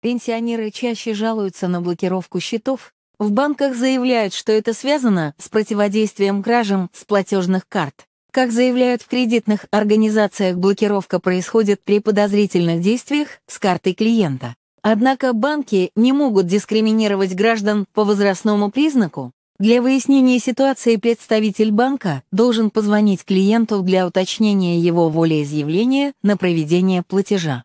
Пенсионеры чаще жалуются на блокировку счетов. В банках заявляют, что это связано с противодействием кражам с платежных карт. Как заявляют в кредитных организациях, блокировка происходит при подозрительных действиях с картой клиента. Однако банки не могут дискриминировать граждан по возрастному признаку. Для выяснения ситуации представитель банка должен позвонить клиенту для уточнения его волеизъявления на проведение платежа.